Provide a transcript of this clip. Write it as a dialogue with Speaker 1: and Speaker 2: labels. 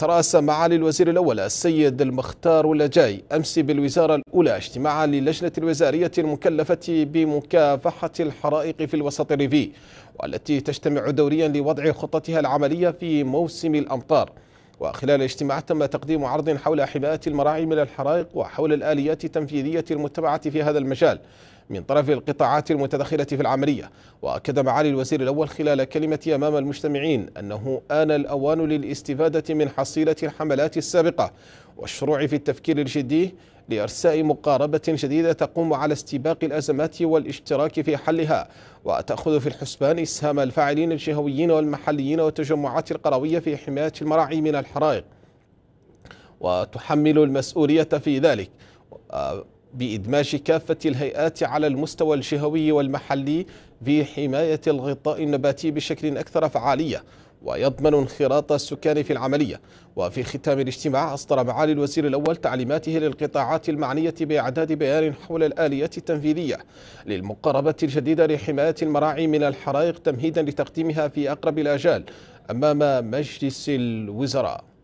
Speaker 1: ترأس معالي الوزير الأول السيد المختار ولاجاي أمس بالوزارة الأولى اجتماعا للجنة الوزارية المكلفة بمكافحة الحرائق في الوسط الريفي والتي تجتمع دوريا لوضع خطتها العملية في موسم الأمطار وخلال الاجتماع تم تقديم عرض حول حماية المراعي من الحرائق وحول الآليات التنفيذية المتبعة في هذا المجال من طرف القطاعات المتدخلة في العملية وأكد معالي الوزير الأول خلال كلمة أمام المجتمعين أنه آن الأوان للاستفادة من حصيلة الحملات السابقة والشروع في التفكير الجدي لإرساء مقاربة جديدة تقوم على استباق الأزمات والاشتراك في حلها وتأخذ في الحسبان إسهام الفاعلين الجهويين والمحليين والتجمعات القروية في حماية المراعي من الحرائق وتحمل المسؤولية في ذلك بإدماج كافة الهيئات على المستوى الجهوي والمحلي في حماية الغطاء النباتي بشكل أكثر فعالية ويضمن انخراط السكان في العملية وفي ختام الاجتماع أصدر معالي الوزير الأول تعليماته للقطاعات المعنية بإعداد بيان حول الآليات التنفيذية للمقاربة الجديدة لحماية المراعي من الحرائق تمهيدا لتقديمها في أقرب الآجال أمام مجلس الوزراء